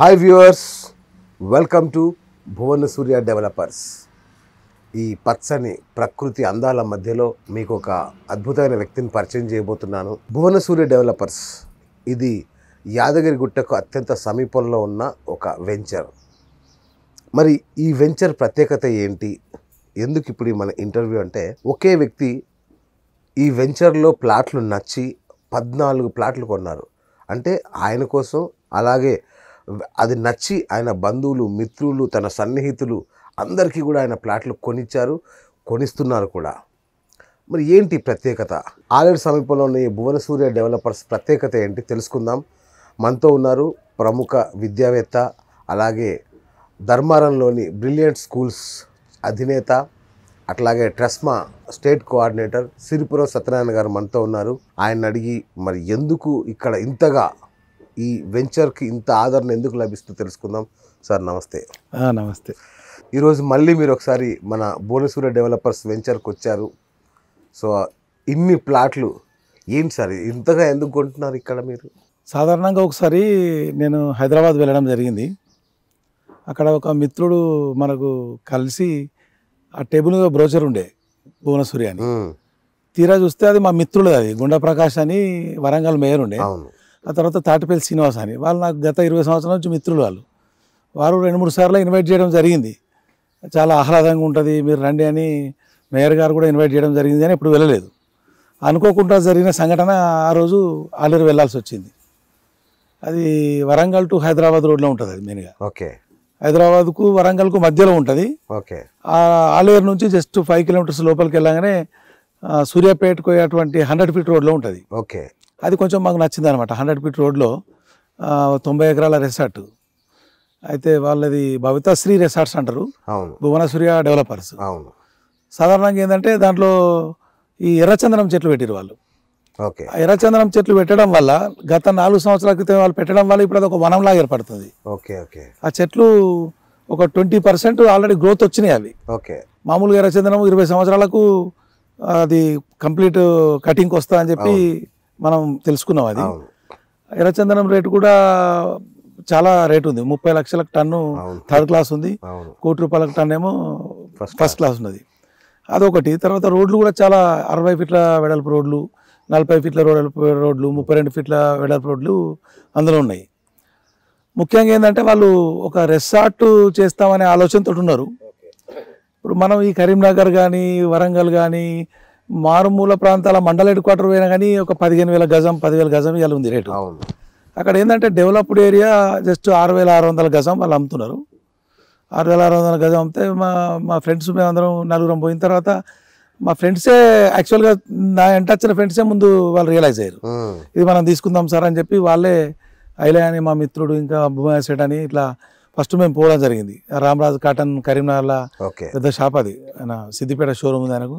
Hi viewers welcome to Bhuvana Surya developers ఈ పచ్చని ప్రకృతి అందాల మధ్యలో మీకు ఒక అద్భుతమైన వ్యక్తిని పరిచయం చేయబోతున్నాను భువన సూర్య డెవలపర్స్ ఇది యాదగిరిగుట్టకు అత్యంత సమీపంలో ఉన్న ఒక వెంచర్ మరి ఈ వెంచర్ ప్రత్యేకత ఏంటి ఎందుకు ఇప్పుడు మన ఇంటర్వ్యూ అంటే ఒకే వ్యక్తి ఈ వెంచర్లో ప్లాట్లు నచ్చి పద్నాలుగు ప్లాట్లు కొన్నారు అంటే ఆయన కోసం అలాగే అది నచ్చి ఆయన బంధువులు మిత్రులు తన సన్నిహితులు అందరికీ కూడా ఆయన ప్లాట్లు కొనిచ్చారు కొనిస్తున్నారు కూడా మరి ఏంటి ప్రత్యేకత ఆలేరు సమీపంలోని సూర్య డెవలపర్స్ ప్రత్యేకత ఏంటి తెలుసుకుందాం మనతో ఉన్నారు ప్రముఖ విద్యావేత్త అలాగే ధర్మారంలోని బ్రిలియంట్ స్కూల్స్ అధినేత అట్లాగే ట్రస్మా స్టేట్ కోఆర్డినేటర్ సిరిపురం సత్యనారాయణ గారు మనతో ఉన్నారు ఆయన అడిగి మరి ఎందుకు ఇక్కడ ఇంతగా ఈ వెంచర్కి ఇంత ఆదరణ ఎందుకు లభిస్తుందో తెలుసుకుందాం సార్ నమస్తే నమస్తే ఈరోజు మళ్ళీ మీరు ఒకసారి మన భువనేశ్వర డెవలపర్స్ వెంచర్కి వచ్చారు సో ఇన్ని ప్లాట్లు ఏం సార్ ఇంతగా ఎందుకు కొంటున్నారు ఇక్కడ మీరు సాధారణంగా ఒకసారి నేను హైదరాబాద్ వెళ్ళడం జరిగింది అక్కడ ఒక మిత్రుడు మనకు కలిసి ఆ టేబుల్ మీద బ్రోచర్ ఉండే భువనసూర్య అని తీరా చూస్తే అది మా మిత్రుడు అది గుండప్రకాష్ ప్రకాష్ అని వరంగల్ మేయర్ ఉండే ఆ తర్వాత తాటిపల్లి శ్రీనివాస్ అని వాళ్ళు నాకు గత ఇరవై సంవత్సరాల నుంచి మిత్రులు వాళ్ళు వారు రెండు మూడు సార్లు ఇన్వైట్ చేయడం జరిగింది చాలా ఆహ్లాదంగా ఉంటుంది మీరు రండి అని మేయర్ గారు కూడా ఇన్వైట్ చేయడం జరిగింది అని ఎప్పుడు వెళ్ళలేదు అనుకోకుండా జరిగిన సంఘటన ఆ రోజు ఆలేరు వెళ్లాల్సి వచ్చింది అది వరంగల్ టు హైదరాబాద్ రోడ్లో ఉంటుంది అది మెయిన్గా ఓకే హైదరాబాద్కు వరంగల్కు మధ్యలో ఉంటుంది ఓకే ఆలేరు నుంచి జస్ట్ ఫైవ్ కిలోమీటర్స్ లోపలికి వెళ్ళగానే సూర్యాపేటకు అటువంటి హండ్రెడ్ ఫీట్ రోడ్లో ఉంటుంది ఓకే అది కొంచెం మాకు నచ్చింది అనమాట హండ్రెడ్ ఫీట్ రోడ్లో తొంభై ఎకరాల రెసార్ట్ అయితే వాళ్ళది శ్రీ రెసార్ట్స్ అంటారు భువనసూర్య డెవలపర్స్ అవును సాధారణంగా ఏంటంటే దాంట్లో ఈ ఎర్రచందనం చెట్లు పెట్టారు వాళ్ళు ఓకే ఎర్రచందనం చెట్లు పెట్టడం వల్ల గత నాలుగు సంవత్సరాల క్రితం వాళ్ళు పెట్టడం వల్ల ఇప్పుడు అది ఒక వనంలా ఏర్పడుతుంది ఓకే ఓకే ఆ చెట్లు ఒక ట్వంటీ పర్సెంట్ ఆల్రెడీ గ్రోత్ వచ్చినాయి అవి ఓకే మామూలుగా ఎర్రచందనం ఇరవై సంవత్సరాలకు అది కంప్లీట్ కటింగ్కి వస్తా అని చెప్పి మనం తెలుసుకున్నాం అది ఎర్రచందనం రేటు కూడా చాలా రేటు ఉంది ముప్పై లక్షలకు టన్ను థర్డ్ క్లాస్ ఉంది కోటి రూపాయలకు టన్ను ఏమో ఫస్ట్ క్లాస్ ఉన్నది అదొకటి తర్వాత రోడ్లు కూడా చాలా అరవై ఫీట్ల వెడల్పు రోడ్లు నలభై ఫీట్ల రోడ్లు రోడ్లు ముప్పై రెండు ఫీట్ల వెడల్పు రోడ్లు అందులో ఉన్నాయి ముఖ్యంగా ఏంటంటే వాళ్ళు ఒక రెసార్ట్ చేస్తామనే ఆలోచనతో ఉన్నారు ఇప్పుడు మనం ఈ కరీంనగర్ కానీ వరంగల్ కానీ మారుమూల ప్రాంతాల మండల హెడ్ క్వార్టర్ పోయినా కానీ ఒక పదిహేను వేల గజం పదివేల గజం ఇవాళ ఉంది రేటు అక్కడ ఏంటంటే డెవలప్డ్ ఏరియా జస్ట్ ఆరు వేల ఆరు వందల గజం వాళ్ళు అమ్ముతున్నారు ఆరు వేల ఆరు వందల గజం అమ్మితే మా మా ఫ్రెండ్స్ మేమందరం నలుగురం పోయిన తర్వాత మా ఫ్రెండ్సే యాక్చువల్గా నా ఎంట వచ్చిన ఫ్రెండ్సే ముందు వాళ్ళు రియలైజ్ అయ్యారు ఇది మనం తీసుకుందాం సార్ అని చెప్పి వాళ్ళే అయిలే అని మా మిత్రుడు ఇంకా భూమయ్య సెట్ అని ఇట్లా ఫస్ట్ మేము పోవడం జరిగింది రామరాజు కాటన్ కరీంనగర్లో పెద్ద షాప్ అది ఆయన సిద్దిపేట షోరూమ్ ఉంది ఆయనకు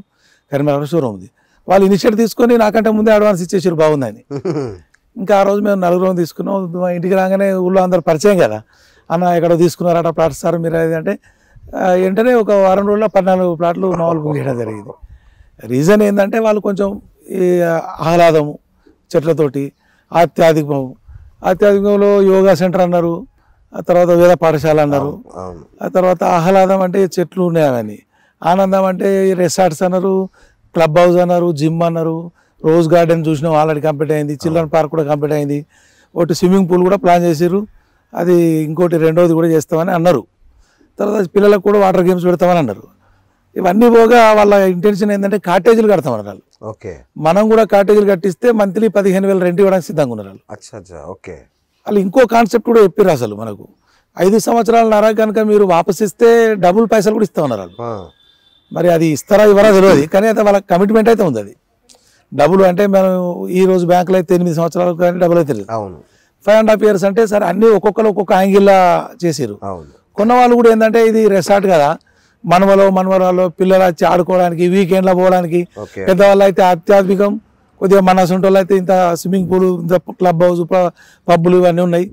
కరీంనగర్ షోరూమ్ ఉంది వాళ్ళు ఇనిషియేటివ్ తీసుకొని నాకంటే ముందే అడ్వాన్స్ ఇచ్చేసారు బాగుందని ఇంకా ఆ రోజు మేము నలుగురం తీసుకున్నాం మా ఇంటికి రాగానే ఊళ్ళో అందరు పరిచయం కదా అన్న ఎక్కడో తీసుకున్నారట ప్లాట్స్ సార్ మీరు అంటే వెంటనే ఒక వారం రోజుల్లో పద్నాలుగు ప్లాట్లు నవలు బుక్ చేయడం జరిగింది రీజన్ ఏంటంటే వాళ్ళు కొంచెం ఈ ఆహ్లాదము చెట్లతోటి ఆత్యాధికము ఆత్యాధికంలో యోగా సెంటర్ అన్నారు ఆ తర్వాత వేద పాఠశాల అన్నారు ఆ తర్వాత ఆహ్లాదం అంటే చెట్లు ఉన్నాయి ఆనందం అంటే రిసార్ట్స్ అన్నారు క్లబ్ హౌస్ అన్నారు జిమ్ అన్నారు రోజ్ గార్డెన్ చూసినాం ఆల్రెడీ కంప్లీట్ అయింది చిల్డ్రన్ పార్క్ కూడా కంప్లీట్ అయింది ఒకటి స్విమ్మింగ్ పూల్ కూడా ప్లాన్ చేసారు అది ఇంకోటి రెండోది కూడా చేస్తామని అన్నారు తర్వాత పిల్లలకు కూడా వాటర్ గేమ్స్ పెడతామని అన్నారు ఇవన్నీ పోగా వాళ్ళ ఇంటెన్షన్ ఏంటంటే కాటేజీలు కడతాం అన్నారు ఓకే మనం కూడా కాటేజీలు కట్టిస్తే మంత్లీ పదిహేను వేలు రెంట్ ఇవ్వడానికి సిద్ధంగా ఉన్నారు వాళ్ళు ఓకే వాళ్ళు ఇంకో కాన్సెప్ట్ కూడా చెప్పారు అసలు మనకు ఐదు సంవత్సరాల నర కనుక మీరు వాపసిస్తే డబుల్ పైసలు కూడా ఇస్తామన్నారు వాళ్ళు మరి అది ఇస్తారా ఇవ్వరా తెలియదు కానీ అయితే వాళ్ళ కమిట్మెంట్ అయితే ఉంది అది డబ్బులు అంటే మనం ఈ రోజు బ్యాంకులో అయితే ఎనిమిది సంవత్సరాలు కానీ డబ్బులు అయితే అవును ఫైవ్ అండ్ హాఫ్ ఇయర్స్ అంటే సరే అన్ని ఒక్కొక్కరు ఒక్కొక్క యాంగిల్లా చేసారు కొన్న వాళ్ళు కూడా ఏంటంటే ఇది రెసార్ట్ కదా మనవలో మనవరాలు పిల్లలు వచ్చి ఆడుకోవడానికి వీకెండ్లో పోవడానికి పెద్దవాళ్ళు అయితే అత్యాధికం కొద్దిగా మన సొంటలో అయితే ఇంత స్విమ్మింగ్ పూల్ ఇంత క్లబ్ హౌస్ పబ్బులు ఇవన్నీ ఉన్నాయి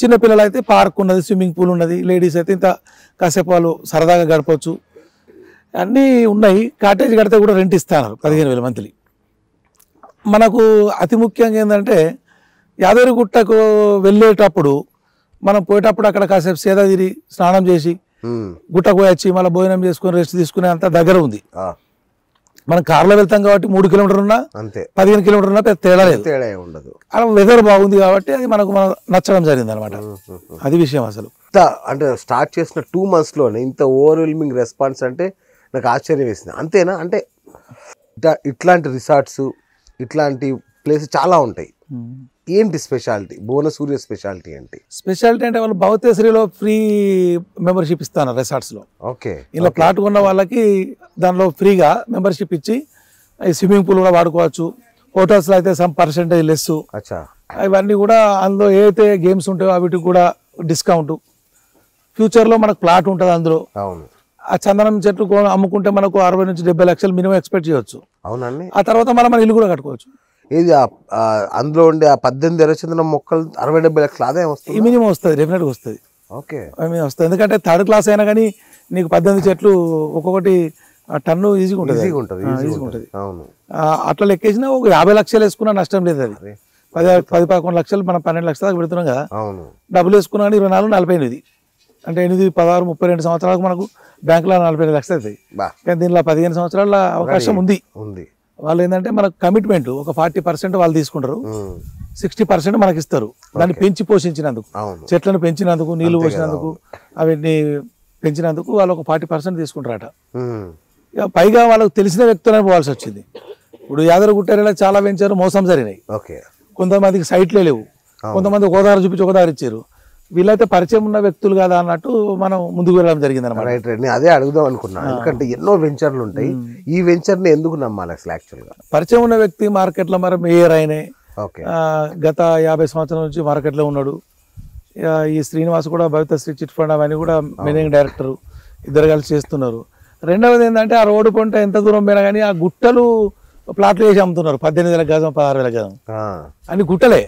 చిన్నపిల్లలు అయితే పార్క్ ఉన్నది స్విమ్మింగ్ పూల్ ఉన్నది లేడీస్ అయితే ఇంత కాసేపు వాళ్ళు సరదాగా గడపవచ్చు అన్నీ ఉన్నాయి కాటేజ్ కడితే కూడా రెంట్ ఇస్తాను పదిహేను వేల మంత్లీ మనకు అతి ముఖ్యంగా ఏంటంటే యాదగిరిగుట్టకు వెళ్ళేటప్పుడు మనం పోయేటప్పుడు అక్కడ కాసేపు సేద తిరిగి స్నానం చేసి గుట్టకు పోయి వచ్చి మళ్ళీ భోజనం చేసుకుని రెస్ట్ తీసుకునే అంత దగ్గర ఉంది మనం కార్లో వెళ్తాం కాబట్టి మూడు కిలోమీటర్ ఉన్నా అంతే పదిహేను కిలోమీటర్ ఉన్నా పెద్ద తేడా లేదు తేడా ఉండదు అలా వెదర్ బాగుంది కాబట్టి అది మనకు మనం నచ్చడం జరిగింది అనమాట అది విషయం అసలు అంటే స్టార్ట్ చేసిన టూ మంత్స్ లోనే ఇంత ఓవర్వెల్మింగ్ రెస్పాన్స్ అంటే నాకు ఆశ్చర్యం వేసింది అంతేనా అంటే ఇట్లాంటి రిసార్ట్స్ ఇట్లాంటి ప్లేస్ చాలా ఉంటాయి hmm. ఏంటి స్పెషాలిటీ భువన సూర్య స్పెషాలిటీ ఏంటి స్పెషాలిటీ అంటే వాళ్ళు భౌతేశ్వరిలో ఫ్రీ మెంబర్షిప్ ఇస్తాను రిసార్ట్స్ లో ఓకే ఇలా ప్లాట్ ఉన్న వాళ్ళకి దానిలో ఫ్రీగా మెంబర్షిప్ ఇచ్చి స్విమ్మింగ్ పూల్ కూడా వాడుకోవచ్చు హోటల్స్ లో అయితే సమ్ పర్సెంటేజ్ లెస్ ఇవన్నీ కూడా అందులో ఏదైతే గేమ్స్ ఉంటాయో వాటికి కూడా డిస్కౌంట్ ఫ్యూచర్లో మనకు ప్లాట్ ఉంటుంది అందులో అవును ఆ చందనం చెట్టు అమ్ముకుంటే మనకు అరవై నుంచి డెబ్బై లక్షలు మినిమం ఎక్స్పెక్ట్ చేయవచ్చు అవునండి ఆ తర్వాత మనం మన ఇల్లు కూడా కట్టుకోవచ్చు ఇది అందులో ఉండే ఆ పద్దెనిమిది ఇరవై చందనం మొక్కలు అరవై డెబ్బై లక్షలు ఆదాయం వస్తుంది మినిమం వస్తుంది డెఫినెట్గా వస్తుంది ఓకే వస్తుంది ఎందుకంటే థర్డ్ క్లాస్ అయినా కానీ నీకు పద్దెనిమిది చెట్లు ఒక్కొక్కటి టన్ను ఈజీగా ఉంటుంది ఈజీగా ఉంటుంది ఈజీగా ఉంటుంది అవును అట్లా లెక్కేసినా ఒక యాభై లక్షలు వేసుకున్నా నష్టం లేదు అది పది పది పదకొండు లక్షలు మనం పన్నెండు లక్షల దాకా పెడుతున్నాం కదా అవును డబ్బులు వేసుకున్నా ఇరవై నాలుగు నలభై ఎనిమిది అంటే ఎనిమిది పదహారు ముప్పై రెండు సంవత్సరాలకు మనకు బ్యాంకులో నలభై ఐదు లక్షలు అవుతాయి కానీ దీనిలో పదిహేను సంవత్సరాల అవకాశం ఉంది ఉంది వాళ్ళు ఏంటంటే మనకు కమిట్మెంట్ ఒక ఫార్టీ పర్సెంట్ వాళ్ళు తీసుకుంటారు సిక్స్టీ పర్సెంట్ మనకి ఇస్తారు దాన్ని పెంచి పోషించినందుకు చెట్లను పెంచినందుకు నీళ్లు పోసినందుకు అవన్నీ పెంచినందుకు వాళ్ళు ఒక ఫార్టీ పర్సెంట్ తీసుకుంటారట పైగా వాళ్ళకు తెలిసిన వ్యక్తులను పోవాల్సి వచ్చింది ఇప్పుడు యాదవగుట్టేరలో చాలా పెంచారు మోసం జరిగినాయి కొంతమందికి సైట్లే లేవు కొంతమంది ఒకదారు చూపించి ఒకదారు ఇచ్చారు వీళ్ళైతే పరిచయం ఉన్న వ్యక్తులు కదా అన్నట్టు మనం ముందుకు వెళ్ళడం జరిగింది అనమాట అదే అడుగుదాం అనుకున్నాను ఎందుకంటే ఎన్నో వెంచర్లు ఉంటాయి ఈ వెంచర్ ని ఎందుకు నమ్మాలి అసలు యాక్చువల్గా పరిచయం ఉన్న వ్యక్తి మార్కెట్లో మరి మేయర్ అయినాయి గత యాభై సంవత్సరాల నుంచి మార్కెట్లో ఉన్నాడు ఈ శ్రీనివాస్ కూడా భవిత శ్రీ చిట్ ఫండ్ అవన్నీ కూడా మేనేజింగ్ డైరెక్టర్ ఇద్దరు కలిసి చేస్తున్నారు రెండవది ఏంటంటే ఆ రోడ్డు పంట ఎంత దూరం పోయినా కానీ ఆ గుట్టలు ప్లాట్లు వేసి అమ్ముతున్నారు పద్దెనిమిది వేల గజం పదహారు వేల గజం అన్ని గుట్టలే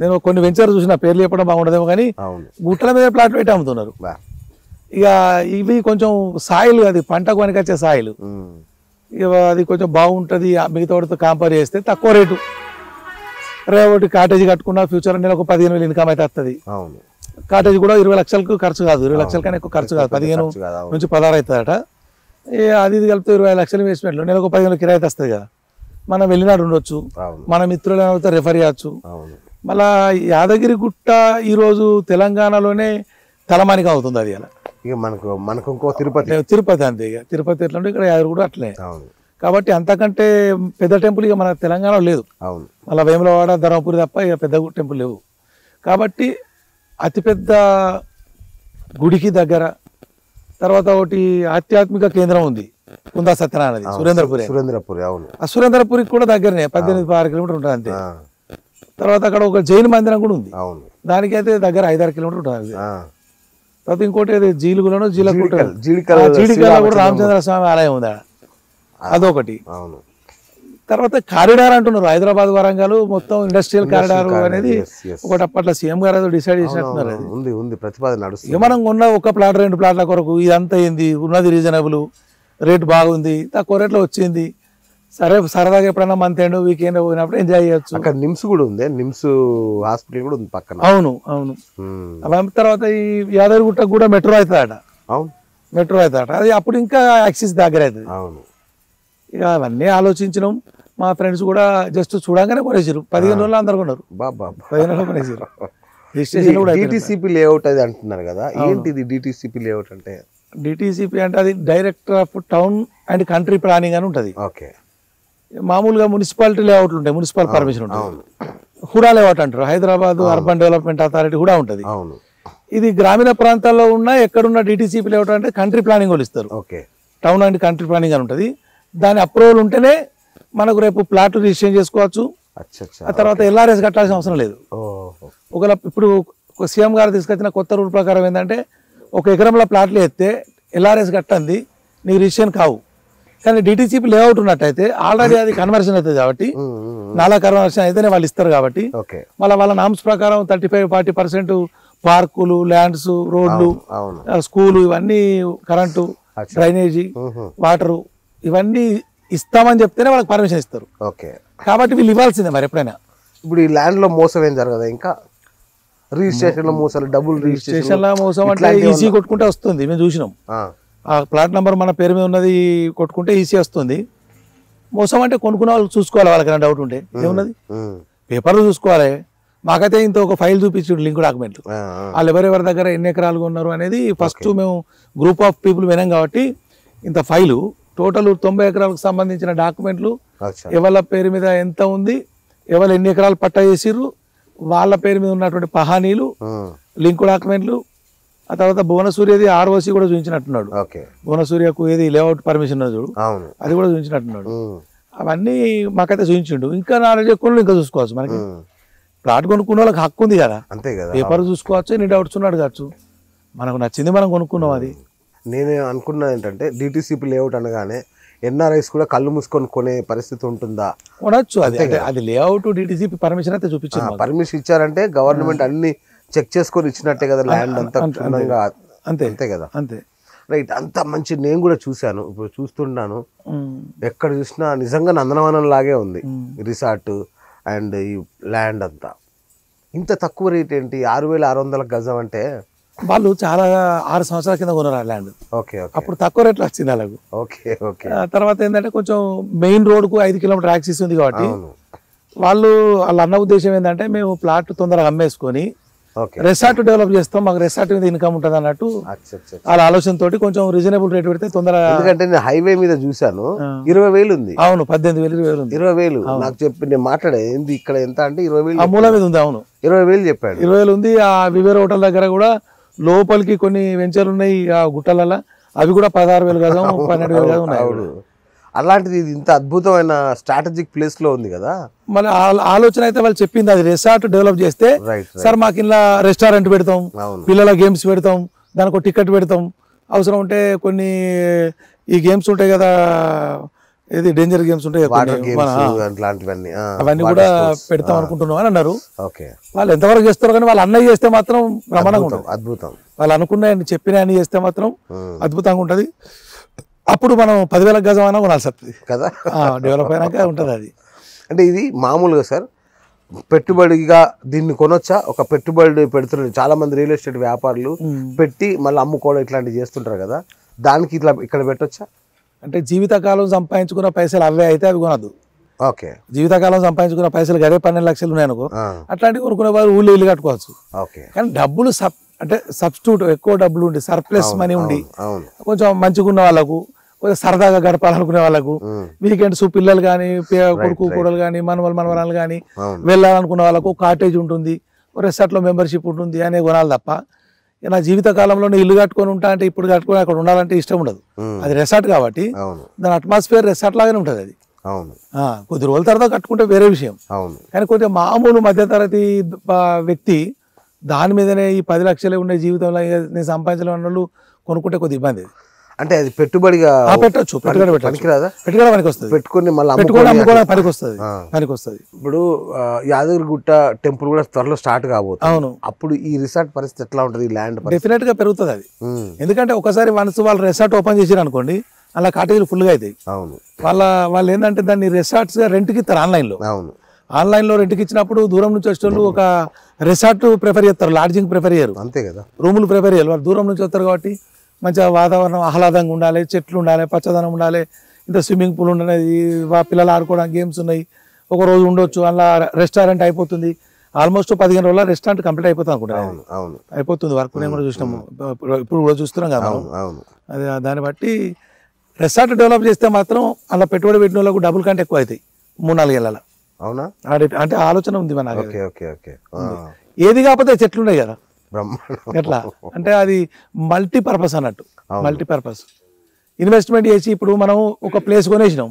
నేను కొన్ని వెంచర్ చూసిన పేర్లు చెప్పడం బాగుండదేమో కానీ గుట్టల మీద ప్లాట్లు పెట్టి అమ్ముతున్నారు ఇక ఇవి కొంచెం సాయిల్ అది పంటకు వచ్చే సాయిల్ ఇక అది కొంచెం బాగుంటుంది మిగతా వాటితో కంపేర్ చేస్తే తక్కువ రేటు రేపటి కాటేజీ కట్టుకున్న ఫ్యూచర్ నేను ఒక పదిహేను వేలు ఇన్కమ్ అయితే వస్తుంది కాటేజీ కూడా ఇరవై లక్షలకు ఖర్చు కాదు ఇరవై లక్షల కన్నా ఎక్కువ ఖర్చు కాదు పదిహేను నుంచి పదహారు అవుతుందట అది ఇది కలిపితే ఇరవై లక్షలు ఇన్వెస్ట్మెంట్లు నేను ఒక పదిహేను కిరాయి వస్తుంది కదా మనం వెళ్ళినాడు ఉండొచ్చు మన మిత్రులను రిఫర్ చేయొచ్చు మళ్ళా యాదగిరిగుట్ట ఈరోజు తెలంగాణలోనే తలమానిక అవుతుంది అది అలా ఇక మనకు మనకు ఇంకో తిరుపతి తిరుపతి అంతే ఇక తిరుపతి ఎట్లా ఇక్కడ యాదగిరి కూడా అట్లే కాబట్టి అంతకంటే పెద్ద టెంపుల్ ఇక మన తెలంగాణలో లేదు అవును మళ్ళీ వేములవాడ ధర్మపురి తప్ప ఇక పెద్ద టెంపుల్ లేవు కాబట్టి అతిపెద్ద గుడికి దగ్గర తర్వాత ఒకటి ఆధ్యాత్మిక కేంద్రం ఉంది కుందా సత్యనారాయణ సురేంద్రపురి సురేంద్రపురి అవును ఆ సురేంద్రపురికి కూడా దగ్గరనే పద్దెనిమిది ఆరు కిలోమీటర్ ఉంటుంది అంతే తర్వాత అక్కడ ఒక జైన్ మందిరం కూడా ఉంది దానికైతే దగ్గర ఐదారు కిలోమీటర్ ఉంటుంది తర్వాత ఇంకోటి ఏదో జీలుగులను జీలకుంట కూడా రామచంద్ర స్వామి ఆలయం ఉంది అదొకటి తర్వాత కారిడార్ అంటున్నారు హైదరాబాద్ వరంగల్ మొత్తం ఇండస్ట్రియల్ కారిడార్ అనేది ఒకటి అప్పట్లో సీఎం గారు ఏదో డిసైడ్ చేసినట్టున్నారు ఉంది మనం ఉన్న ఒక ప్లాట్ రెండు ప్లాట్ల కొరకు ఇదంతా ఏంది ఉన్నది రీజనబుల్ రేట్ బాగుంది తక్కువ రేట్లో వచ్చింది సరే సరదాగా ఎప్పుడైనా మంత్ ఎండ్ వీకెండ్ పోయినప్పుడు ఎంజాయ్ చేయొచ్చు అక్కడ నిమ్స్ కూడా ఉంది నిమ్స్ హాస్పిటల్ కూడా ఉంది పక్కన అవును అవును అలా తర్వాత ఈ యాదగిరిగుట్ట కూడా మెట్రో అవుతాడ అవును మెట్రో అవుతాడ అది అప్పుడు ఇంకా యాక్సిస్ దగ్గర అవుతుంది అవును ఇక అవన్నీ ఆలోచించినాం మా ఫ్రెండ్స్ కూడా జస్ట్ చూడంగానే కొనేసారు పదిహేను రోజులు అందరు కొన్నారు బాబా పదిహేను రోజులు కొనేసారు డిటిసిపి లేఅవుట్ అది అంటున్నారు కదా ఏంటిది డిటిసిపి లేఅవుట్ అంటే డిటిసిపి అంటే అది director of town and country planning అని ఉంటుంది ఓకే మామూలుగా మున్సిపాలిటీ లేఅవుట్లు ఉంటాయి మున్సిపల్ పర్మిషన్ ఉంటుంది హుడా లేఅవుట్ అంటారు Hyderabad urban development authority HUDA ఉంటుంది ఇది గ్రామీణ ప్రాంతాల్లో ఉన్న ఎక్కడున్న డిటీసీపీ లేఅవుట్ అంటే కంట్రీ ప్లానింగ్ వాళ్ళు ఇస్తారు టౌన్ అండ్ కంట్రీ ప్లానింగ్ అని ఉంటుంది దాని అప్రూవల్ ఉంటేనే మనకు రేపు ప్లాట్లు రిజిస్ట్రేషన్ చేసుకోవచ్చు ఆ తర్వాత ఎల్ఆర్ఎస్ కట్టాల్సిన అవసరం లేదు ఒకవేళ ఇప్పుడు సీఎం గారు తీసుకొచ్చిన కొత్త రూల్ ప్రకారం ఏంటంటే ఒక ఎకరంలో ప్లాట్లు ఎత్తే ఎల్ఆర్ఎస్ కట్టంది నీకు రిజిస్ట్రేషన్ కావు కానీ డిటీసీపీ లేఅవుట్ ఉన్నట్టయితే ఆల్రెడీ అది కన్వర్షన్ అవుతుంది కాబట్టి నాలా కన్వర్షన్ అయితేనే వాళ్ళు ఇస్తారు కాబట్టి మళ్ళీ వాళ్ళ నామ్స్ ప్రకారం థర్టీ ఫైవ్ ఫార్టీ పర్సెంట్ పార్కులు ల్యాండ్స్ రోడ్లు స్కూలు ఇవన్నీ కరెంటు డ్రైనేజీ వాటరు ఇవన్నీ ఇస్తామని చెప్తేనే వాళ్ళకి పర్మిషన్ ఇస్తారు కాబట్టి వీళ్ళు ఇవ్వాల్సిందే మరి ఎప్పుడైనా ఇప్పుడు ఈ ల్యాండ్ లో మోసం ఏం జరగదు ఇంకా రిజిస్ట్రేషన్ లో మోసాలు డబ్బులు రిజిస్ట్రేషన్ లో మోసం అంటే ఈజీ కొట్టుకుంటే వస్తుంది మేము చూసినాం ఆ ప్లాట్ నెంబర్ మన పేరు మీద ఉన్నది కొట్టుకుంటే ఈసీ వస్తుంది మోసం అంటే కొనుక్కున్న వాళ్ళు చూసుకోవాలి వాళ్ళకి డౌట్ ఉంటే ఏమున్నది పేపర్లు చూసుకోవాలి మాకైతే ఇంత ఒక ఫైల్ చూపించాడు లింక్ డాక్యుమెంట్ వాళ్ళు ఎవరెవరి దగ్గర ఎన్ని ఎకరాలు ఉన్నారు అనేది ఫస్ట్ మేము గ్రూప్ ఆఫ్ పీపుల్ వినాం కాబట్టి ఇంత ఫైలు టోటల్ తొంభై ఎకరాలకు సంబంధించిన డాక్యుమెంట్లు ఎవరి పేరు మీద ఎంత ఉంది ఎవరు ఎన్ని ఎకరాలు పట్టా చేసిర్రు వాళ్ళ పేరు మీద ఉన్నటువంటి పహానీలు లింక్ డాక్యుమెంట్లు ఆ తర్వాత భువనసూర్యది ఆర్ఓసి కూడా చూపించినట్టున్నాడు భువనసూర్యకు ఏది లేఅవుట్ పర్మిషన్ చూడు అది కూడా చూపించినట్టున్నాడు అవన్నీ మాకైతే చూపించిండు ఇంకా నాలెడ్జ్ ఎక్కువ ఇంకా చూసుకోవచ్చు మనకి ప్లాట్ కొనుక్కున్న వాళ్ళకి హక్కు ఉంది కదా అంతే కదా పేపర్ చూసుకోవచ్చు నీ డౌట్స్ ఉన్నాడు కావచ్చు మనకు నచ్చింది మనం కొనుక్కున్నాం అది నేను అనుకున్నది ఏంటంటే డిటీసీపీ లేఅవుట్ అనగానే ఎన్ఆర్ఐస్ కూడా కళ్ళు మూసుకొని కొనే పరిస్థితి ఉంటుందా కొనొచ్చు అది అది లేఅవుట్ డిటీసీపీ పర్మిషన్ అయితే చూపించారు పర్మిషన్ ఇచ్చారంటే గవర్నమెంట్ అన్ని చెక్ చేసుకొని ఇచ్చినట్టే కదా ల్యాండ్ అంతా అంతే అంతే కదా అంతే రైట్ అంత మంచి నేను కూడా చూశాను ఇప్పుడు చూస్తున్నాను ఎక్కడ చూసినా నిజంగా నందనవనం లాగే ఉంది రిసార్ట్ అండ్ ఈ ల్యాండ్ అంతా ఇంత తక్కువ రేట్ ఏంటి ఆరు వేల ఆరు వందల గజం అంటే వాళ్ళు చాలా ఆరు సంవత్సరాల కింద కొన్నారు ఆ ల్యాండ్ ఓకే అప్పుడు తక్కువ రేట్లు వచ్చింది వాళ్ళకు ఓకే ఓకే తర్వాత ఏంటంటే కొంచెం మెయిన్ రోడ్కు ఐదు కిలోమీటర్ యాక్సిస్ ఉంది కాబట్టి వాళ్ళు వాళ్ళ అన్న ఉద్దేశం ఏంటంటే మేము ప్లాట్ తొందరగా అమ్మేసుకొని రెసార్ట్ డెవలప్ చేస్తాం మాకు రెసార్ట్ మీద ఇన్కమ్ ఉంటుంది అన్నట్టు వాళ్ళ ఆలోచన తోటి కొంచెం రీజనబుల్ రేట్ పెడితే తొందరగా ఎందుకంటే నేను హైవే మీద చూశాను ఇరవై వేలు ఉంది అవును పద్దెనిమిది వేలు ఇరవై వేలు ఇరవై వేలు నాకు చెప్పి నేను మాట్లాడే ఇక్కడ ఎంత అంటే ఇరవై వేలు మూల మీద ఉంది అవును ఇరవై వేలు చెప్పాడు ఇరవై వేలు ఉంది ఆ వివేర్ హోటల్ దగ్గర కూడా లోపలికి కొన్ని వెంచర్లు ఉన్నాయి ఆ గుట్టలలో అవి కూడా పదహారు వేలు కాదు పన్నెండు వేలు కాదు ఉన్నాయి అలాంటిది ఇది ఇంత అద్భుతమైన స్ట్రాటజిక్ ప్లేస్ లో ఉంది కదా మన ఆలోచన అయితే వాళ్ళు చెప్పింది అది రిసార్ట్ డెవలప్ చేస్తే సార్ మాకు ఇలా రెస్టారెంట్ పెడతాం పిల్లల గేమ్స్ పెడతాం దానికి ఒక టికెట్ పెడతాం అవసరం ఉంటే కొన్ని ఈ గేమ్స్ ఉంటాయి కదా ఇది డేంజర్ గేమ్స్ ఉంటాయి అవన్నీ కూడా పెడతాం అనుకుంటున్నాం అని అన్నారు వాళ్ళు ఎంతవరకు చేస్తారు కానీ వాళ్ళు అన్నయ్య చేస్తే మాత్రం ప్రమాణంగా ఉంటుంది అద్భుతం వాళ్ళు అనుకున్నాయని చెప్పినాయని చేస్తే మాత్రం అద్భుతంగా ఉంటుంది అప్పుడు మనం పదివేల గజం అయినా కొనాల్సి వస్తుంది కదా డెవలప్ అయినాక ఉంటుంది అది అంటే ఇది మామూలుగా సార్ పెట్టుబడిగా దీన్ని కొనొచ్చా ఒక పెట్టుబడి పెడుతున్నారు చాలా మంది రియల్ ఎస్టేట్ వ్యాపారులు పెట్టి మళ్ళీ అమ్ముకోవడం ఇట్లాంటివి చేస్తుంటారు కదా దానికి ఇట్లా ఇక్కడ పెట్టొచ్చా అంటే జీవితకాలం సంపాదించుకున్న పైసలు అవే అయితే అవి కొనద్దు ఓకే జీవితకాలం సంపాదించుకున్న పైసలు గడే పన్నెండు లక్షలు ఉన్నాయనుకో అట్లాంటివి కొనుక్కునే వారు ఊళ్ళో ఇల్లు కట్టుకోవచ్చు ఓకే కానీ డబ్బులు అంటే సబ్స్టిట్యూట్ ఎక్కువ డబ్బులు ఉండి సర్ప్లస్ మనీ ఉండి కొంచెం మంచిగా ఉన్న వాళ్ళకు సరదాగా గడపాలనుకునే వాళ్ళకు వీకెండ్స్ పిల్లలు కానీ కొడుకు కూడలు కానీ మనవలు మనవరాలు కానీ వెళ్ళాలనుకున్న వాళ్ళకు కాటేజ్ ఉంటుంది రెసార్ట్లో మెంబర్షిప్ ఉంటుంది అనే కొనాలి తప్ప నా జీవిత కాలంలోనే ఇల్లు కట్టుకొని ఉంటా అంటే ఇప్పుడు కట్టుకొని అక్కడ ఉండాలంటే ఇష్టం ఉండదు అది రెసార్ట్ కాబట్టి దాని అట్మాస్ఫియర్ రెసార్ట్ లాగానే ఉంటుంది అది కొద్ది రోజుల తర్వాత కట్టుకుంటే వేరే విషయం కానీ కొంచెం మామూలు మధ్యతరగతి వ్యక్తి దాని మీదనే ఈ పది లక్షలే ఉండే జీవితంలో నేను సంపాదించలేని వాళ్ళు కొనుక్కుంటే కొద్ది ఇబ్బంది అంటే అది పెట్టుబడిగా పెట్టచ్చు పెట్టుబడి పెట్టడానికి పెట్టుబడి పనికి వస్తుంది పెట్టుకుని మళ్ళీ పెట్టుకుని అమ్ముకోవడం పనికి వస్తుంది పనికి వస్తుంది ఇప్పుడు యాదగిరిగుట్ట టెంపుల్ కూడా త్వరలో స్టార్ట్ కాబోతుంది అవును అప్పుడు ఈ రిసార్ట్ పరిస్థితి ఎట్లా ఉంటుంది ఈ ల్యాండ్ డెఫినెట్ గా పెరుగుతుంది అది ఎందుకంటే ఒకసారి వన్స్ వాళ్ళు రిసార్ట్ ఓపెన్ చేసారు అనుకోండి అలా కాటేజీలు ఫుల్ గా అవుతాయి అవును వాళ్ళ వాళ్ళు ఏంటంటే దాన్ని రిసార్ట్స్ గా రెంట్కి ఇస్తారు ఆన్లైన్ లో అవును ఆన్లైన్లో రెంట్కి ఇచ్చినప్పుడు దూరం నుంచి వచ్చేటోళ్ళు ఒక రిసార్ట్ ప్రిఫర్ చేస్తారు లాడ్జింగ్ ప్రిఫర్ చేయరు అంతే కదా రూములు ప్రిఫర్ చేయాలి వాళ్ళు దూరం నుంచి వస్తారు కాబట్టి మంచిగా వాతావరణం ఆహ్లాదంగా ఉండాలి చెట్లు ఉండాలి పచ్చదనం ఉండాలి ఇంత స్విమ్మింగ్ పూల్ ఉన్నది పిల్లలు ఆడుకోవడానికి గేమ్స్ ఉన్నాయి ఒక రోజు ఉండొచ్చు అలా రెస్టారెంట్ అయిపోతుంది ఆల్మోస్ట్ పదిహేను రోజుల రెస్టారెంట్ కంప్లీట్ అయిపోతుంది అనుకుంటాను అయిపోతుంది వర్క్ నేను కూడా చూసినాము ఇప్పుడు కూడా చూస్తున్నాం కదా అది దాన్ని బట్టి రెసార్ట్ డెవలప్ చేస్తే మాత్రం అలా పెట్టుబడి పెట్టిన వాళ్ళకు డబుల్ కంటే ఎక్కువ అవుతాయి మూడు నాలుగు నాలుగేళ్ళ అవునా అంటే ఆలోచన ఉంది మన ఓకే ఓకే ఏది కాకపోతే చెట్లు ఉన్నాయి కదా బ్రహ్మాండం ఎట్లా అంటే అది మల్టీపర్పస్ అన్నట్టు మల్టీపర్పస్ ఇన్వెస్ట్మెంట్ చేసి ఇప్పుడు మనం ఒక ప్లేస్ కొనేసినాం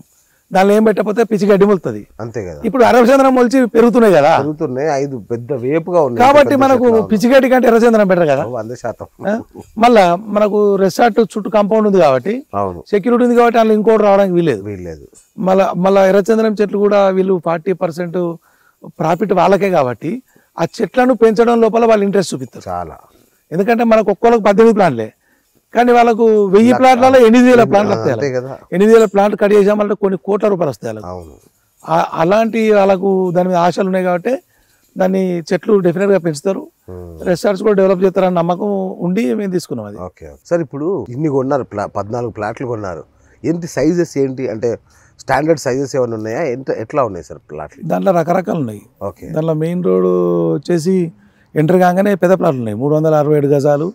దానిలో ఏం పెట్టకపోతే పిచ్చి గడ్డి మొలుతుంది అంతే కదా ఇప్పుడు ఎర్రచంద్రం మొలిచి పెరుగుతున్నాయి కదా పెరుగుతున్నాయి ఐదు పెద్ద వేపుగా ఉన్నాయి కాబట్టి మనకు పిచ్చిగడ్డి కంటే ఎర్రచంద్రం బెటర్ కదా వంద శాతం మళ్ళా మనకు రెసార్ట్ చుట్టూ కాంపౌండ్ ఉంది కాబట్టి అవును సెక్యూరిటీ ఉంది కాబట్టి అందులో ఇంకోటి రావడానికి వీల్లేదు వీల్లేదు మళ్ళా మళ్ళీ ఎర్రచంద్రం చెట్లు కూడా వీళ్ళు ఫార్టీ పర్సెంట్ ప్రాఫిట్ వాళ్ళకే కాబట్టి ఆ చెట్లను పెంచడం లోపల వాళ్ళు ఇంట్రెస్ట్ చూపిస్తారు చాలా ఎందుకంటే మనకు ఒక్కోళ్ళకి పద్దెనిమిది ప్లాన్లే కానీ వాళ్ళకు వెయ్యి ప్లాంట్లలో ఎనిమిది వేల ప్లాంట్లు వస్తాయి ఎనిమిది వేల ప్లాంట్ కట్ చేసామంటే కొన్ని కోట్ల రూపాయలు వస్తాయి అలాంటి వాళ్ళకు దాని మీద ఆశలు ఉన్నాయి కాబట్టి దాన్ని చెట్లు డెఫినెట్ గా పెంచుతారు రెస్టారెంట్స్ కూడా డెవలప్ చేస్తారని నమ్మకం ఉండి మేము తీసుకున్నాం అది ఓకే సార్ ఇప్పుడు ఇన్ని కొన్నారు పద్నాలుగు ప్లాట్లు కొన్నారు ఏంటి సైజెస్ ఏంటి అంటే స్టాండర్డ్ సైజెస్ ఏమైనా ఉన్నాయా ఎంత ఎట్లా ఉన్నాయి సార్ ప్లాట్లు దాంట్లో రకరకాలు ఉన్నాయి ఓకే దాంట్లో మెయిన్ రోడ్ వచ్చేసి ఎంటర్ కాగానే పెద్ద ప్లాట్లు ఉన్నాయి మూడు వందల అరవై ఏడు గజాలు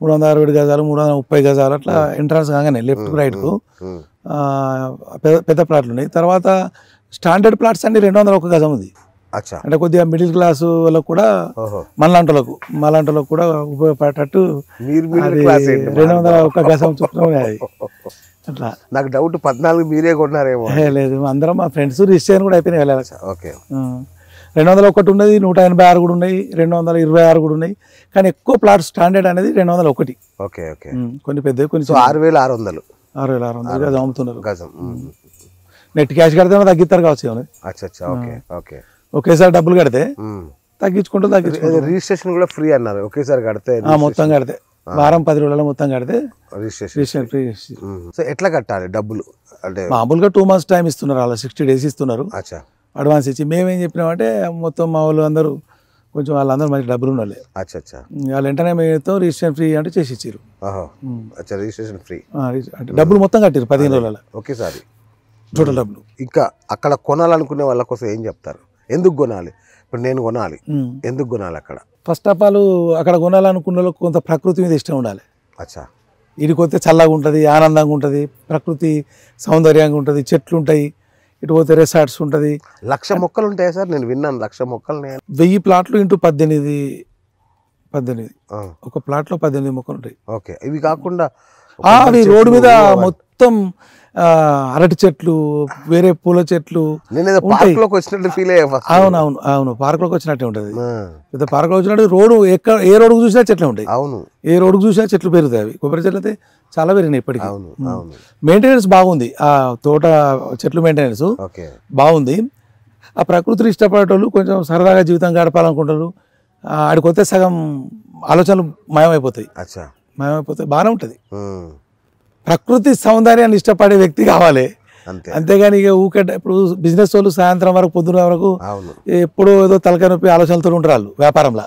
మూడు వందల అరవై ఏడు గజాలు మూడు వందల ముప్పై గజాలు అట్లా ఎంట్రన్స్ కాగానే లెఫ్ట్ రైట్కు పెద్ద పెద్ద ప్లాట్లు ఉన్నాయి తర్వాత స్టాండర్డ్ ప్లాట్స్ అండి రెండు వందల ఒక గజం ఉంది అంటే కొద్దిగా మిడిల్ క్లాస్ వాళ్ళకు కూడా మళ్ళంటలకు మళ్ళంటలకు కూడా ఉపయోగపడేటట్టు రెండు వందల ఒక గజం చూడటం అట్లా నాకు డౌట్ పద్నాలుగు మీరే కొన్నారేమో లేదు అందరం మా ఫ్రెండ్స్ రిజిస్టర్ కూడా అయిపోయినాయి వెళ్ళాలి ఓకే రెండు వందల ఒకటి ఉన్నది నూట ఎనభై ఆరు కూడా ఉన్నాయి రెండు వందల ఇరవై ఆరు కూడా ఉన్నాయి కానీ ఎక్కువ ప్లాట్ స్టాండర్డ్ అనేది రెండు వందల ఒకటి ఓకే ఓకే కొన్ని పెద్ద కొన్ని ఆరు వేల ఆరు వందలు ఆరు వేల ఆరు వందలు గజం అమ్ముతున్నారు గజం నెట్ క్యాష్ కడితే తగ్గిస్తారు కావచ్చు ఓకే ఓకే ఒకేసారి డబ్బులు కడితే తగ్గించుకుంటూ తగ్గించుకుంటే రిజిస్ట్రేషన్ కూడా ఫ్రీ అన్నారు ఒకేసారి కడితే మొత్తం కడితే వారం పది రోజుల మొత్తం కడితే రిజిస్ట్రేషన్ ఫ్రీ ఎట్లా కట్టాలి డబ్బులు అంటే మామూలుగా టూ మంత్స్ టైం ఇస్తున్నారు అలా సిక్స్టీ డేస్ ఇస్తున్నారు అచ్చా అడ్వాన్స్ ఇచ్చి మేమేం చెప్పినామంటే మొత్తం మా వాళ్ళు అందరూ కొంచెం వాళ్ళందరూ మంచి డబ్బులు ఉండాలి అచ్చా అచ్చా వాళ్ళు వెంటనే మేతో రిజిస్ట్రేషన్ ఫ్రీ అంటే చేసి ఇచ్చారు రిజిస్ట్రేషన్ ఫ్రీ అంటే డబ్బులు మొత్తం కట్టారు పదిహేను రోజుల ఒకేసారి టోటల్ డబ్బులు ఇంకా అక్కడ కొనాలనుకునే వాళ్ళ కోసం ఏం చెప్తారు ఎందుకు కొనాలి ఇప్పుడు నేను కొనాలి ఎందుకు కొనాలి అక్కడ ఫస్ట్ ఆఫ్ ఆల్ అక్కడ కొనాలనుకున్న కొంత ప్రకృతి మీద ఇష్టం ఉండాలి అచ్చా ఇడికొస్తే చల్లగా ఉంటుంది ఆనందంగా ఉంటుంది ప్రకృతి సౌందర్యంగా ఉంటుంది చెట్లు ఉంటాయి ఇటు పోతే రిసార్ట్స్ ఉంటుంది లక్ష మొక్కలు ఉంటాయి సార్ నేను విన్నాను లక్ష మొక్కలు నేను వెయ్యి ప్లాట్లు ఇంటూ పద్దెనిమిది పద్దెనిమిది ఒక ప్లాట్లో పద్దెనిమిది మొక్కలు ఉంటాయి ఓకే ఇవి కాకుండా అవి రోడ్డు మీద మొత్తం అరటి చెట్లు వేరే పూల చెట్లు అవునవును అవును అవును పార్క్ లోకి వచ్చినట్టే ఉంటది పెద్ద పార్క్ లో వచ్చినట్టు రోడ్డు ఎక్కడ ఏ రోడ్డు చూసినా చెట్లు ఉంటాయి అవును ఏ రోడ్డు చూసినా చెట్లు పెరుగుతాయి అవి కొబ్బరి చెట్లు అయితే చాలా పెరిగినాయి ఇప్పటికీ మెయింటెనెన్స్ బాగుంది ఆ తోట చెట్లు మెయింటెనెన్స్ బాగుంది ఆ ప్రకృతిని ఇష్టపడేటోళ్ళు కొంచెం సరదాగా జీవితం గడపాలనుకుంటారు ఆడికి వస్తే సగం ఆలోచనలు మాయమైపోతాయి మాయమైపోతాయి బాగానే ఉంటుంది ప్రకృతి సౌందర్యాన్ని ఇష్టపడే వ్యక్తి కావాలి అంతేగాని ఇక ఊకట ఇప్పుడు బిజినెస్ వాళ్ళు సాయంత్రం వరకు పొద్దున్న వరకు ఎప్పుడో ఏదో తలకాయ నొప్పి ఆలోచనలతో ఉంటారు వాళ్ళు వ్యాపారంలో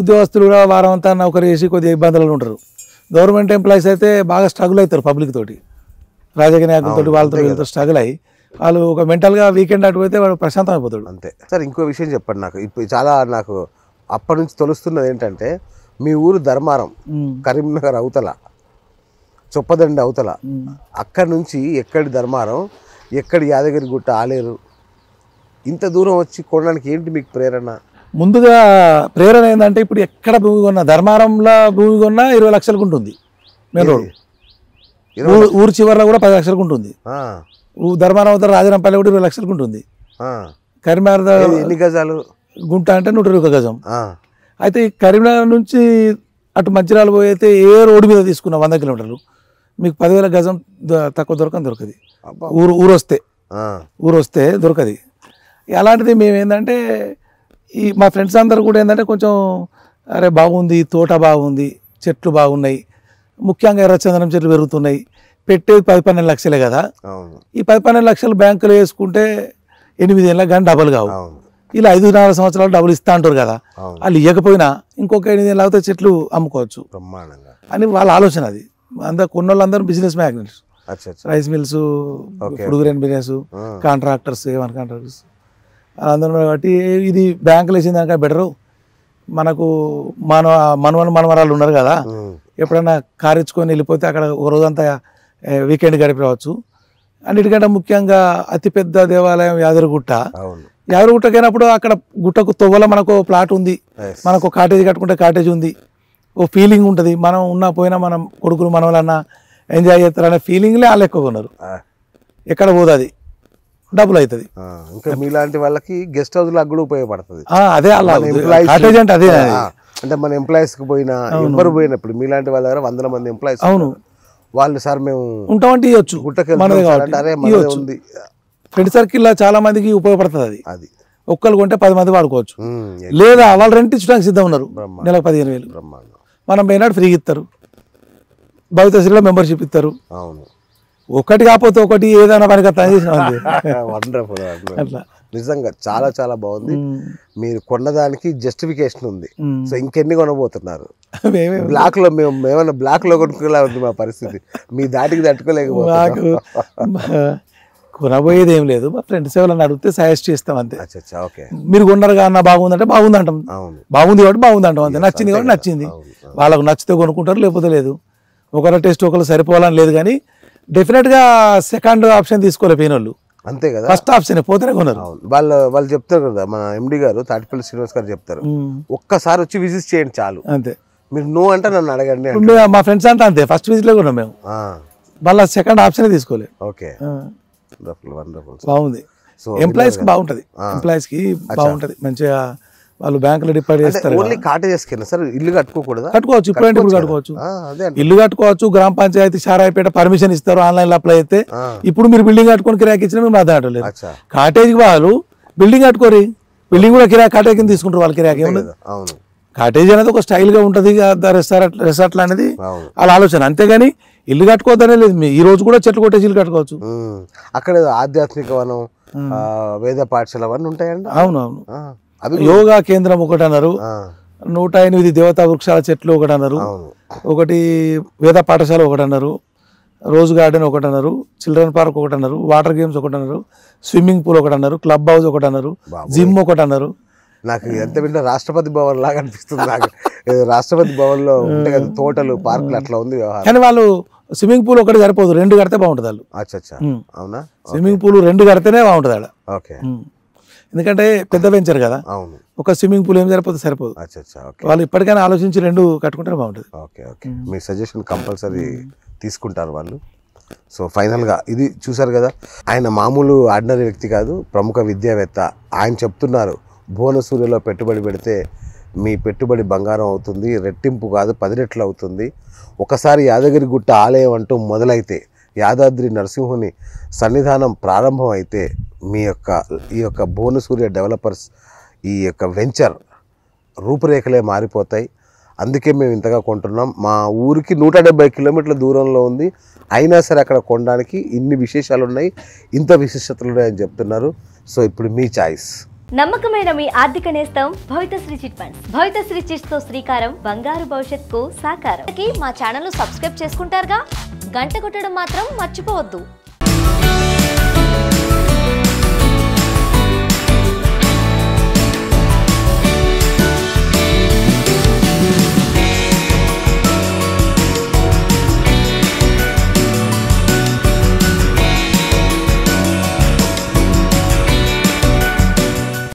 ఉద్యోగస్తులు కూడా వారం అంతా నౌకరీ చేసి కొద్దిగా ఇబ్బందులు ఉంటారు గవర్నమెంట్ ఎంప్లాయీస్ అయితే బాగా స్ట్రగుల్ అవుతారు పబ్లిక్ తోటి రాజకీయ నాయకులతో వాళ్ళతో వీళ్ళతో స్ట్రగుల్ అయ్యి వాళ్ళు ఒక మెంటల్గా వీకెండ్ అటు పోతే వాడు ప్రశాంతం అయిపోతాడు అంతే సార్ ఇంకో విషయం చెప్పండి నాకు ఇప్పుడు చాలా నాకు అప్పటి నుంచి తెలుస్తున్నది ఏంటంటే మీ ఊరు ధర్మారం కరీంనగర్ అవతల చొప్పదండి అవతల అక్కడి నుంచి ఎక్కడి ధర్మారం ఎక్కడి యాదగిరి గుట్ట ఆలేరు ఇంత దూరం వచ్చి కొనడానికి ఏంటి మీకు ప్రేరణ ముందుగా ప్రేరణ ఏంటంటే ఇప్పుడు ఎక్కడ భూమి కొన్నా ధర్మారంలో భూమి కొన్నా ఇరవై లక్షలకు ఉంటుంది మెయిన్ రోడ్ ఊరు చివరిలో కూడా పది లక్షలకు ఉంటుంది ధర్మారం అవతల రాజరంపల్లి కూడా ఇరవై లక్షలకు ఉంటుంది కరీంనగర్ ఎన్ని గజాలు గుంట అంటే నూట ఇరవై గజం అయితే కరీంనగర్ నుంచి అటు పోయి పోయితే ఏ రోడ్డు మీద తీసుకున్నా వంద కిలోమీటర్లు మీకు పదివేల గజం తక్కువ దొరకని దొరకది ఊరు ఊరు వస్తే ఊరు వస్తే దొరకది అలాంటిది మేము ఏంటంటే ఈ మా ఫ్రెండ్స్ అందరు కూడా ఏంటంటే కొంచెం అరే బాగుంది తోట బాగుంది చెట్లు బాగున్నాయి ముఖ్యంగా ఎర్రచందనం చెట్లు పెరుగుతున్నాయి పెట్టేది పది పన్నెండు లక్షలే కదా ఈ పది పన్నెండు లక్షలు బ్యాంకులో వేసుకుంటే ఎనిమిది ఏళ్ళ కానీ డబుల్ కావు ఇలా ఐదు నాలుగు సంవత్సరాలు డబ్బులు ఇస్తా అంటారు కదా వాళ్ళు ఇవ్వకపోయినా ఇంకొక ఎనిమిది ఏళ్ళు అవుతే చెట్లు అమ్ముకోవచ్చు అని వాళ్ళ ఆలోచన అది అందరు కొన్న వాళ్ళందరూ business magnets rice mills food grain business contractors ఏమైనా కాంట్రాక్టర్స్ అందరూ కాబట్టి ఇది బ్యాంకులు వేసిన బెటరు మనకు మన మనవలు మనవరాలు ఉన్నారు కదా ఎప్పుడైనా కారు ఇచ్చుకొని వెళ్ళిపోతే అక్కడ ఒక రోజంతా వీకెండ్ గడిపేవచ్చు అన్నిటికంటే ముఖ్యంగా అతిపెద్ద దేవాలయం యాదగిరిగుట్ట యాదరిగుట్టకైనప్పుడు అక్కడ గుట్టకు తొవ్వల మనకు ప్లాట్ ఉంది మనకు కాటేజ్ కట్టుకుంటే కాటేజ్ ఉంది ఓ ఫీలింగ్ ఉంటుంది మనం ఉన్నా పోయినా మనం కొడుకులు మనవలన్నా ఎంజాయ్ చేస్తారనే ఫీలింగ్లే వాళ్ళు ఎక్కువగా ఉన్నారు ఎక్కడ పోదు అది డబ్బులు అవుతుంది ఇంకా మీలాంటి వాళ్ళకి గెస్ట్ హౌస్ లాగా కూడా ఉపయోగపడుతుంది అదే అలా అంటే అదే అంటే మన కి పోయినా ఎవరు పోయినప్పుడు మీలాంటి వాళ్ళ దగ్గర వందల మంది ఎంప్లాయీస్ అవును వాళ్ళు సార్ మేము ఉంటామంటే ఇవ్వచ్చు అరే ఉంది ఫ్రెండ్ సర్కిల్లో చాలా మందికి ఉపయోగపడుతుంది అది అది ఒక్కరు కొంటే పది మంది వాడుకోవచ్చు లేదా వాళ్ళు రెంట్ ఇచ్చడానికి సిద్ధం ఉన్నారు నెలకు పదిహేను వేలు బ్రహ్మాండం మనం పోయినాడు ఫ్రీగా ఇస్తారు భవితశ్రీలో మెంబర్షిప్ ఇస్తారు అవును ఒకటి కాకపోతే ఒకటి ఏదైనా పని అర్థం వండర్ఫుల్ నిజంగా చాలా చాలా బాగుంది మీరు కొన్నదానికి జస్టిఫికేషన్ ఉంది సో ఇంకెన్ని కొనబోతున్నారు బ్లాక్ లో మేము మేమన్నా బ్లాక్ లో కొనుక్కునేలా ఉంది మా పరిస్థితి మీ దాటికి తట్టుకోలేకపోతే కొనబోయేది ఏం లేదు మా ఫ్రెండ్స్ ఎవరైనా అడిగితే సజెస్ట్ చేస్తాం అంతే మీరు కొన్నారుగా అన్న అంటే బాగుంది అంటాం బాగుంది కాబట్టి బాగుంది అంటాం అంతే నచ్చింది కాబట్టి నచ్చింది వాళ్ళకు నచ్చితే కొనుక్కుంటారు లేకపోతే లేదు ఒకరు టేస్ట్ ఒకరు సరిపోవాలని లేదు కానీ డెఫినెట్గా సెకండ్ ఆప్షన్ తీసుకోలే వాళ్ళు అంతే కదా ఫస్ట్ ఆప్షన్ పోతేనే కొనరు వాళ్ళు వాళ్ళు చెప్తారు కదా మన ఎండి గారు తాటిపల్లి శ్రీనివాస్ గారు చెప్తారు ఒక్కసారి వచ్చి విజిట్ చేయండి చాలు అంతే మీరు నో అంటే నన్ను అడగండి మా ఫ్రెండ్స్ అంటే అంతే ఫస్ట్ విజిట్లో కొన్నాం మేము వాళ్ళ సెకండ్ ఆప్షనే తీసుకోలేదు ఓకే బాగుంది ఎంప్లాయీస్ కి బాగుంటది ఎంప్లాయీస్ కి బాగుంటది మంచిగా వాళ్ళు బ్యాంకులో డిపాజిట్ చేస్తారు ఇల్లు కట్టుకోకూడదు కట్టుకోవచ్చు ఇప్పుడంటే ఇప్పుడు కట్టుకోవచ్చు ఇల్లు కట్టుకోవచ్చు గ్రామ పంచాయతీ షారాయిపేట పర్మిషన్ ఇస్తారు ఆన్లైన్ లో అప్లై అయితే ఇప్పుడు మీరు బిల్డింగ్ కట్టుకొని కిరాకి ఇచ్చిన మేము బాధపడలేదు కాటేజ్ వాళ్ళు బిల్డింగ్ కట్టుకోరి బిల్డింగ్ కూడా కిరాయి కాటేజ్ కింద తీసుకుంటారు వాళ్ళు ఏమి లేదు కాటేజ్ అనేది ఒక స్టైల్గా ఉంటుంది రెసార్ట్ రెసార్ట్ అనేది వాళ్ళ ఆలోచన అంతేగాని ఇల్లు కట్టుకోవద్దనే లేదు ఈ రోజు కూడా చెట్లు కొట్టేసి ఇల్లు కట్టుకోవచ్చు అక్కడ ఆధ్యాత్మిక వనం వేద పాఠశాల అవన్నీ ఉంటాయండి అవునవును యోగా కేంద్రం ఒకటి అన్నారు నూట ఎనిమిది దేవతా వృక్షాల చెట్లు ఒకటి అన్నారు ఒకటి వేద పాఠశాల ఒకటి అన్నారు రోజ్ గార్డెన్ ఒకటి అన్నారు చిల్డ్రన్ పార్క్ ఒకటి అన్నారు వాటర్ గేమ్స్ ఒకటి అన్నారు స్విమ్మింగ్ పూల్ ఒకటి అన్నారు క్లబ్ హౌస్ ఒకటి అన్నారు జిమ్ ఒకటి అన్నారు నాకు ఎంత వింటే రాష్ట్రపతి భవన్ లాగా అనిపిస్తుంది నాకు రాష్ట్రపతి భవన్లో ఉంటే కదా తోటలు పార్కులు అట్లా ఉంది వ్యవహారం కానీ వాళ్ళు స్విమ్మింగ్ పూల్ ఒకటి సరిపోదు రెండు కడితే బాగుంటుంది వాళ్ళు అచ్చా అవునా స్విమ్మింగ్ పూల్ రెండు కడితేనే బాగుంటుంది అక్కడ ఓకే ఎందుకంటే పెద్ద వెంచర్ కదా అవును ఒక స్విమ్మింగ్ పూల్ ఏం జరిపోతే సరిపోదు వాళ్ళు ఇప్పటికైనా ఆలోచించి రెండు కట్టుకుంటే బాగుంటుంది ఓకే ఓకే మీ సజెషన్ కంపల్సరీ తీసుకుంటారు వాళ్ళు సో ఫైనల్గా ఇది చూసారు కదా ఆయన మామూలు ఆర్డినరీ వ్యక్తి కాదు ప్రముఖ విద్యావేత్త ఆయన చెప్తున్నారు భువనసూర్యలో పెట్టుబడి పెడితే మీ పెట్టుబడి బంగారం అవుతుంది రెట్టింపు కాదు పది రెట్లు అవుతుంది ఒకసారి యాదగిరిగుట్ట ఆలయం అంటూ మొదలైతే యాదాద్రి నరసింహుని సన్నిధానం ప్రారంభం అయితే మీ యొక్క ఈ యొక్క భువనసూర్య డెవలపర్స్ ఈ యొక్క వెంచర్ రూపురేఖలే మారిపోతాయి అందుకే మేము ఇంతగా కొంటున్నాం మా ఊరికి నూట డెబ్బై కిలోమీటర్ల దూరంలో ఉంది అయినా సరే అక్కడ కొనడానికి ఇన్ని విశేషాలు ఉన్నాయి ఇంత విశేషతలు ఉన్నాయని చెప్తున్నారు సో ఇప్పుడు మీ ఛాయిస్ నమ్మకమైన మీ ఆర్థిక నేస్తం Sri chit funds Sri chits తో శ్రీకారం బంగారు భవిష్యత్ కు సాకారం మా ఛానల్ సబ్స్క్రైబ్ చేసుకుంటారుగా గంట కొట్టడం మాత్రం మర్చిపోవద్దు